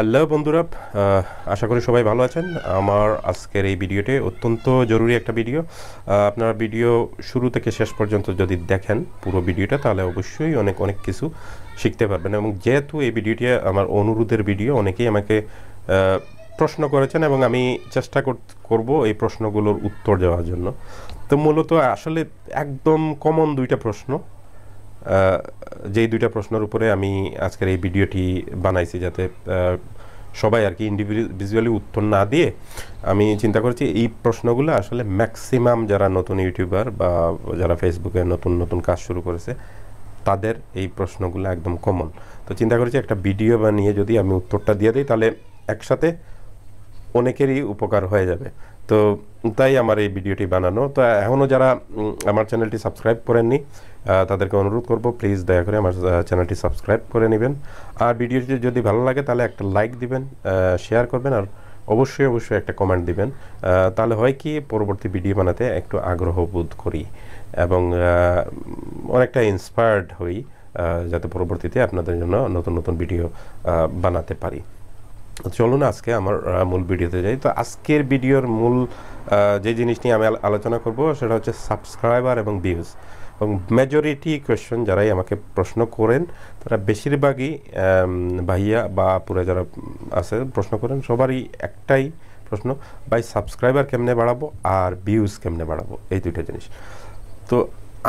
hello বন্ধুরা আশা করি সবাই ভালো আছেন আমার আজকের এই ভিডিওটি অত্যন্ত জরুরি একটা ভিডিও আপনারা ভিডিও শুরু থেকে শেষ পর্যন্ত যদি দেখেন পুরো ভিডিওটা তাহলে অবশ্যই অনেক অনেক কিছু শিখতে পারবেন এবং যেহেতু এই ভিডিওটি আমার অনুরোধের ভিডিও অনেকেই আমাকে প্রশ্ন করেছেন এবং আমি চেষ্টা করব এই প্রশ্নগুলোর উত্তর দেওয়ার জন্য তো মূলত আসলে একদম কমন দুইটা প্রশ্ন যেই দুইটা প্রশ্নের উপরে আমি আজকের এই ভিডিওটি বানাইছি যাতে সবাই আর কি ইন্ডিভিজুয়ালি উত্তর না দিয়ে আমি চিন্তা করছি এই প্রশ্নগুলো আসলে ম্যাক্সিমাম যারা নতুন ইউটিউবার বা যারা ফেসবুকে নতুন নতুন কাজ শুরু করেছে তাদের এই প্রশ্নগুলো একদম কমন তো চিন্তা করেছি একটা ভিডিও বানিয়ে যদি আমি উত্তরটা দিয়ে দিই তাহলে একসাথে অনেকেরই উপকার হয়ে যাবে তো তাই আমার এই ভিডিওটি বানানো তো এখনও যারা আমার চ্যানেলটি সাবস্ক্রাইব করেননি তাদেরকে অনুরোধ করব প্লিজ দয়া করে আমার চ্যানেলটি সাবস্ক্রাইব করে নেবেন আর ভিডিওটি যদি ভালো লাগে তাহলে একটা লাইক দিবেন শেয়ার করবেন আর অবশ্যই অবশ্যই একটা কমেন্ট দিবেন তাহলে হয় কি পরবর্তী ভিডিও বানাতে একটু আগ্রহ বোধ করি এবং অনেকটা ইন্সপায়ার্ড হই যাতে পরবর্তীতে আপনাদের জন্য নতুন নতুন ভিডিও বানাতে পারি চলুন আজকে আমার মূল ভিডিওতে যাই তো আজকের ভিডিওর মূল যে জিনিস নিয়ে আমি আলোচনা করব সেটা হচ্ছে সাবস্ক্রাইবার এবং ভিউজ এবং মেজরিটি কোয়েশ্চন যারাই আমাকে প্রশ্ন করেন তারা বেশিরভাগই ভাইয়া বা পুরা যারা আছে প্রশ্ন করেন সবারই একটাই প্রশ্ন ভাই সাবস্ক্রাইবার কেমনে বাড়াবো আর ভিউজ কেমনে বাড়াবো এই দুইটা জিনিস তো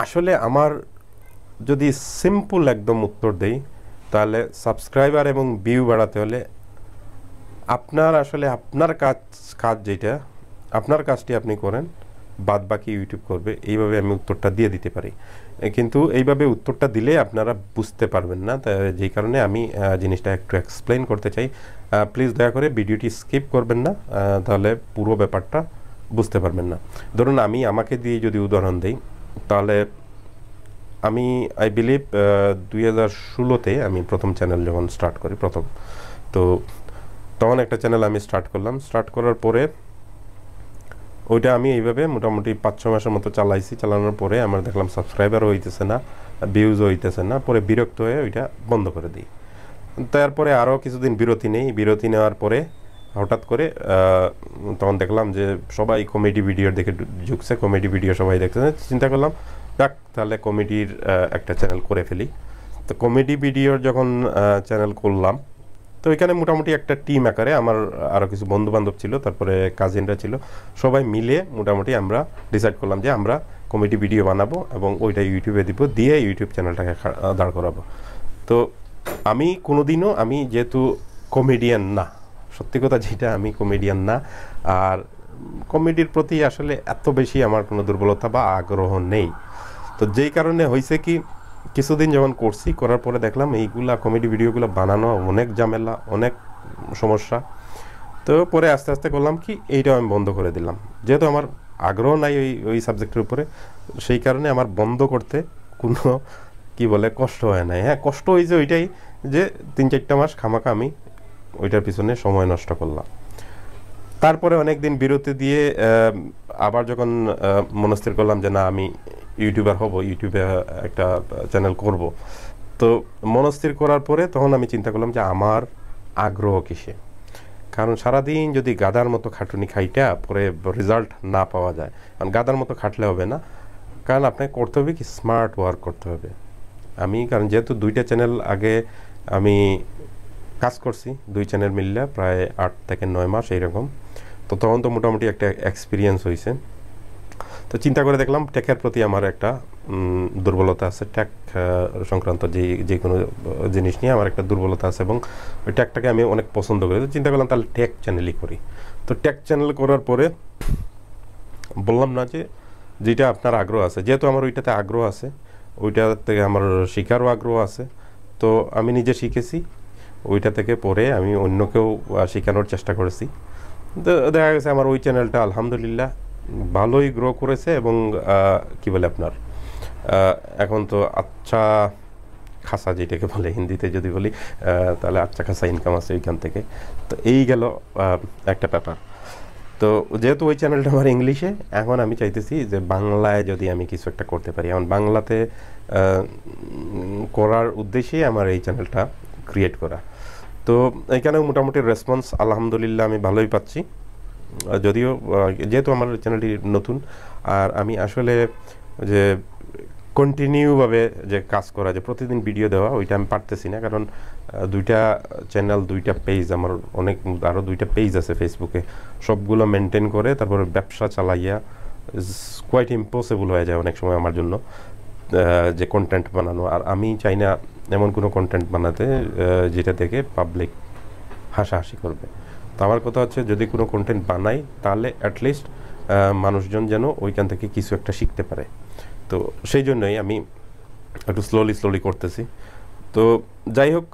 আসলে আমার যদি সিম্পল একদম উত্তর দেই তাহলে সাবস্ক্রাইবার এবং ভিউ বাড়াতে হলে আপনার আসলে আপনার কাজ কাজ যেটা আপনার কাজটি আপনি করেন বাদ বাকি ইউটিউব করবে এইভাবে আমি উত্তরটা দিয়ে দিতে পারি কিন্তু এইভাবে উত্তরটা দিলে আপনারা বুঝতে পারবেন না যেই কারণে আমি জিনিসটা একটু এক্সপ্লেন করতে চাই প্লিজ দয়া করে ভিডিওটি স্কিপ করবেন না তাহলে পুরো ব্যাপারটা বুঝতে পারবেন না ধরুন আমি আমাকে দিয়ে যদি উদাহরণ দিই তাহলে আমি আই বিলিভ দুই হাজার ষোলোতে আমি প্রথম চ্যানেল যখন স্টার্ট করি প্রথম তো তখন একটা চ্যানেল আমি স্টার্ট করলাম স্টার্ট করার পরে ওইটা আমি এইভাবে মোটামুটি পাঁচ ছ মাসের মতো চালাইছি চালানোর পরে আমার দেখলাম সাবস্ক্রাইবার হইতেছে না ভিউজও হইতেছে না পরে বিরক্ত হয়ে ওইটা বন্ধ করে দিই তারপরে আরও কিছুদিন বিরতি নেই বিরতি নেওয়ার পরে হঠাৎ করে তখন দেখলাম যে সবাই কমেডি ভিডিওর দেখে ঝুঁকছে কমেডি ভিডিও সবাই দেখছে চিন্তা করলাম যাক তাহলে কমেডির একটা চ্যানেল করে ফেলি তো কমেডি ভিডিওর যখন চ্যানেল করলাম তো এখানে মোটামুটি একটা টিম আকারে আমার আরও কিছু বন্ধু বান্ধব ছিল তারপরে কাজিনরা ছিল সবাই মিলে মোটামুটি আমরা ডিসাইড করলাম যে আমরা কমেডি ভিডিও বানাবো এবং ওইটা ইউটিউবে দিব দিয়ে ইউটিউব চ্যানেলটাকে দাঁড় করাবো তো আমি কোনোদিনও আমি যেহেতু কমেডিয়ান না সত্যি কথা যেটা আমি কমেডিয়ান না আর কমেডির প্রতি আসলে এত বেশি আমার কোনো দুর্বলতা বা আগ্রহ নেই তো যেই কারণে হয়েছে কি কিছুদিন যখন করছি করার পরে দেখলাম এইগুলা কমেডি ভিডিওগুলো বানানো অনেক ঝামেলা অনেক সমস্যা তো পরে আস্তে আস্তে করলাম কি এইটাও আমি বন্ধ করে দিলাম যেহেতু আমার আগ্রহ নাই ওই ওই সাবজেক্টের উপরে সেই কারণে আমার বন্ধ করতে কোনো কি বলে কষ্ট হয় নাই হ্যাঁ কষ্ট হয়েছে ওইটাই যে তিন চারটা মাস খামাকা আমি ওইটার পিছনে সময় নষ্ট করলাম তারপরে অনেক দিন বিরতি দিয়ে আবার যখন মনস্থির করলাম যে না আমি ইউটিউবার হব ইউটিউবে একটা চ্যানেল করব তো মনস্থির করার পরে তখন আমি চিন্তা করলাম যে আমার আগ্রহ কিসে কারণ সারাদিন যদি গাদার মতো খাটুনি খাইটা পরে রেজাল্ট না পাওয়া যায় কারণ গাদার মতো খাটলে হবে না কারণ আপনাকে করতে হবে কি স্মার্ট ওয়ার্ক করতে হবে আমি কারণ যেহেতু দুইটা চ্যানেল আগে আমি কাজ করছি দুই চ্যানেল মিললে প্রায় আট থেকে নয় মাস এইরকম তো তখন তো মোটামুটি একটা এক্সপিরিয়েন্স হয়েছে তো চিন্তা করে দেখলাম ট্যাকের প্রতি আমার একটা দুর্বলতা আছে ট্যাক সংক্রান্ত যে যে কোনো জিনিস নিয়ে আমার একটা দুর্বলতা আছে এবং ওই ট্যাকটাকে আমি অনেক পছন্দ করি তো চিন্তা করলাম তাহলে ট্যাক চ্যানেলই করি তো ট্যাক চ্যানেল করার পরে বললাম না যে যেটা আপনার আগ্রহ আছে যেহেতু আমার ওইটাতে আগ্রহ আছে ওইটা থেকে আমার শিখারও আগ্রহ আছে তো আমি নিজে শিখেছি ওইটা থেকে পরে আমি অন্যকেও শেখানোর চেষ্টা করেছি তো দেখা গেছে আমার ওই চ্যানেলটা আলহামদুলিল্লাহ ভালোই গ্রো করেছে এবং কি বলে আপনার এখন তো আচ্ছা খাসা যেটাকে বলে হিন্দিতে যদি বলি তাহলে আচ্ছা খাসা ইনকাম আছে ওইখান থেকে তো এই গেল একটা ব্যাপার তো যেহেতু ওই চ্যানেলটা আমার ইংলিশে এখন আমি চাইতেছি যে বাংলায় যদি আমি কিছু একটা করতে পারি এখন বাংলাতে করার উদ্দেশ্যেই আমার এই চ্যানেলটা ক্রিয়েট করা তো এখানেও মোটামুটি রেসপন্স আলহামদুলিল্লাহ আমি ভালোই পাচ্ছি যদিও যেহেতু আমার চ্যানেলটি নতুন আর আমি আসলে যে কন্টিনিউভাবে যে কাজ করা যে প্রতিদিন ভিডিও দেওয়া ওইটা আমি পারতেছি না কারণ দুইটা চ্যানেল দুইটা পেজ আমার অনেক আরও দুইটা পেজ আছে ফেসবুকে সবগুলো মেনটেন করে তারপরে ব্যবসা চালাইয়া কোয়াইট ইম্পসিবল হয়ে যায় অনেক সময় আমার জন্য যে কন্টেন্ট বানানো আর আমি চাই না এমন কোনো কন্টেন্ট বানাতে যেটা থেকে পাবলিক হাসাহাসি করবে তা আমার কথা হচ্ছে যদি কোনো কন্টেন্ট বানাই তাহলে অ্যাটলিস্ট মানুষজন যেন ওইখান থেকে কিছু একটা শিখতে পারে তো সেই জন্যই আমি একটু স্লোলি স্লোলি করতেছি তো যাই হোক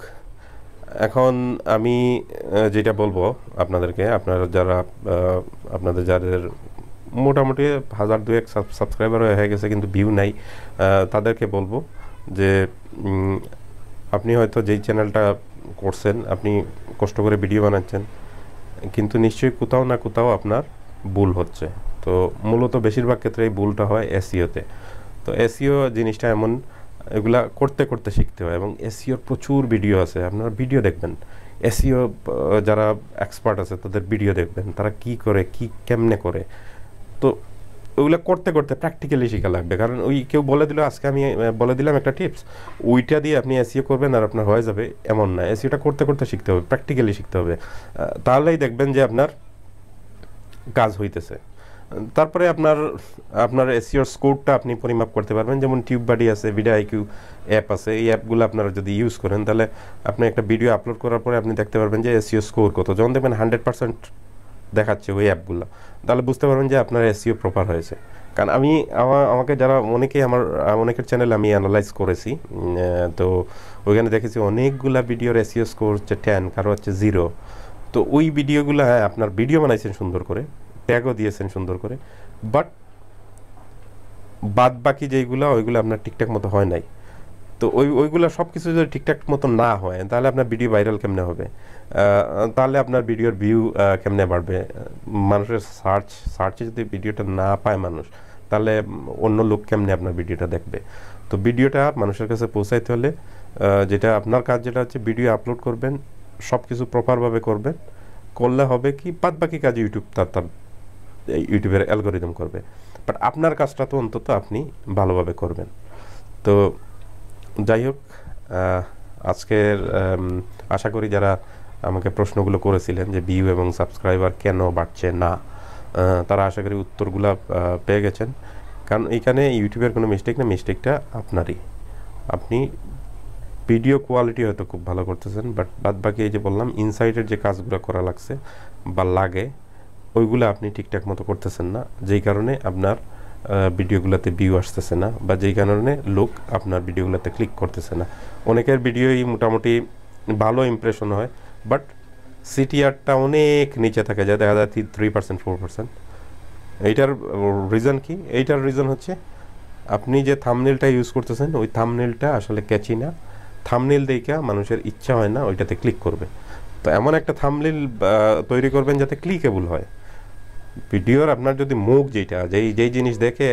এখন আমি যেটা বলবো আপনাদেরকে আপনারা যারা আপনাদের যাদের মোটামুটি হাজার দু এক সাবস্ক্রাইবার হয়ে গেছে কিন্তু ভিউ নাই তাদেরকে বলবো যে আপনি হয়তো যেই চ্যানেলটা করছেন আপনি কষ্ট করে ভিডিও বানাচ্ছেন কিন্তু নিশ্চয়ই কোথাও না কোথাও আপনার ভুল হচ্ছে তো মূলত বেশিরভাগ ক্ষেত্রে এই ভুলটা হয় এসিওতে তো এসিও জিনিসটা এমন এগুলা করতে করতে শিখতে হয় এবং এসিওর প্রচুর ভিডিও আছে আপনার ভিডিও দেখবেন এসিও যারা এক্সপার্ট আছে তাদের ভিডিও দেখবেন তারা কি করে কি কেমনে করে তো ওইগুলো করতে করতে প্র্যাকটিক্যালি শেখা লাগবে কারণ ওই কেউ বলে দিল আজকে আমি বলে দিলাম একটা টিপস ওইটা দিয়ে আপনি এসিও করবেন আর আপনার হয়ে যাবে এমন না এসিওটা করতে করতে শিখতে হবে প্র্যাকটিক্যালি শিখতে হবে তাহলেই দেখবেন যে আপনার কাজ হইতেছে তারপরে আপনার আপনার এসিওর স্কোরটা আপনি পরিমাপ করতে পারবেন যেমন টিউব বাডি আছে ভিডিও আইকিউ অ্যাপ আছে এই অ্যাপগুলো আপনারা যদি ইউজ করেন তাহলে আপনি একটা ভিডিও আপলোড করার পরে আপনি দেখতে পারবেন যে এসিও স্কোর কত যখন দেখবেন হান্ড্রেড পার্সেন্ট দেখাচ্ছে ওই অ্যাপগুলো তাহলে বুঝতে পারবেন যে আপনার এসিও প্রপার হয়েছে কারণ আমি আমার আমাকে যারা অনেকেই আমার অনেকের চ্যানেল আমি অ্যানালাইজ করেছি তো ওইখানে দেখেছি অনেকগুলা ভিডিওর এসিও স্কোর হচ্ছে টেন কারো হচ্ছে জিরো তো ওই ভিডিওগুলো হ্যাঁ আপনার ভিডিও বানাইছেন সুন্দর করে ট্যাগও দিয়েছেন সুন্দর করে বাট বাদ বাকি যেইগুলো ওইগুলো আপনার ঠিকঠাক মতো হয় নাই তো ওই ওইগুলো সব কিছু যদি ঠিকঠাক মতো না হয় তাহলে আপনার ভিডিও ভাইরাল কেমনে হবে তাহলে আপনার ভিডিওর ভিউ কেমনে বাড়বে মানুষের সার্চ সার্চে যদি ভিডিওটা না পায় মানুষ তাহলে অন্য লোক কেমনে আপনার ভিডিওটা দেখবে তো ভিডিওটা মানুষের কাছে পৌঁছাইতে হলে যেটা আপনার কাজ যেটা হচ্ছে ভিডিও আপলোড করবেন সব কিছু প্রপারভাবে করবেন করলে হবে কি বাদ বাকি কাজ ইউটিউব তার তার ইউটিউবের অ্যালগোরিদম করবে বাট আপনার কাজটা তো অন্তত আপনি ভালোভাবে করবেন তো যাই হোক আজকের আশা করি যারা আমাকে প্রশ্নগুলো করেছিলেন যে ভিউ এবং সাবস্ক্রাইবার কেন বাড়ছে না তারা আশা করি উত্তরগুলো পেয়ে গেছেন কারণ এখানে ইউটিউবের কোনো মিস্টেক না মিস্টেকটা আপনারই আপনি ভিডিও কোয়ালিটি হয়তো খুব ভালো করতেছেন বাট বাদ বাকি এই যে বললাম ইনসাইডের যে কাজগুলো করা লাগছে বা লাগে ওইগুলো আপনি ঠিকঠাক মতো করতেছেন না যেই কারণে আপনার ভিডিওগুলোতে ভিউ আসতেছে না বা যেই কারণে লোক আপনার ভিডিওগুলোতে ক্লিক করতেছে না অনেকের ভিডিওই মোটামুটি ভালো ইমপ্রেশন হয় বাট সিটিআরটা অনেক নিচে থাকে যা দেখা যায় থ্রি পার্সেন্ট ফোর পার্সেন্ট এইটার রিজন কি এইটার রিজন হচ্ছে আপনি যে থামনেলটা ইউজ করতেছেন ওই থামনেলটা আসলে ক্যাচি না থামনেল দেখা মানুষের ইচ্ছা হয় না ওইটাতে ক্লিক করবে তো এমন একটা থামনেল তৈরি করবেন যাতে ক্লিকেবল হয় ভিডিওর আপনার যদি মুখ যেটা যেই যেই জিনিস দেখে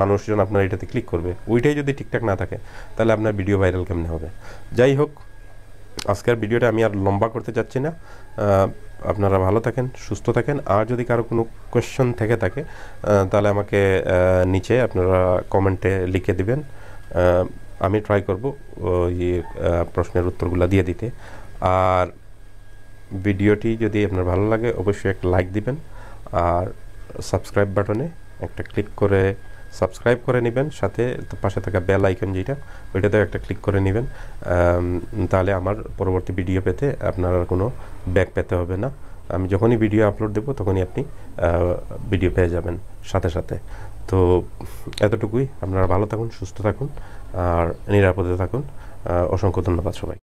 মানুষজন আপনার এটাতে ক্লিক করবে ওইটাই যদি ঠিকঠাক না থাকে তাহলে আপনার ভিডিও ভাইরাল কেমনে হবে যাই হোক আজকের ভিডিওটা আমি আর লম্বা করতে চাচ্ছি না আপনারা ভালো থাকেন সুস্থ থাকেন আর যদি কারো কোনো কোয়েশ্চন থেকে থাকে তাহলে আমাকে নিচে আপনারা কমেন্টে লিখে দিবেন আমি ট্রাই করব ওই প্রশ্নের উত্তরগুলো দিয়ে দিতে আর ভিডিওটি যদি আপনার ভালো লাগে অবশ্যই একটা লাইক দিবেন আর সাবস্ক্রাইব বাটনে একটা ক্লিক করে সাবস্ক্রাইব করে নেবেন সাথে পাশে থাকা বেল আইকন যেটা ওইটাতেও একটা ক্লিক করে নেবেন তাহলে আমার পরবর্তী ভিডিও পেতে আপনার আর কোনো ব্যাক পেতে হবে না আমি যখনই ভিডিও আপলোড দেব তখনই আপনি ভিডিও পেয়ে যাবেন সাথে সাথে তো এতটুকুই আপনারা ভালো থাকুন সুস্থ থাকুন আর নিরাপদে থাকুন অসংখ্য ধন্যবাদ সবাই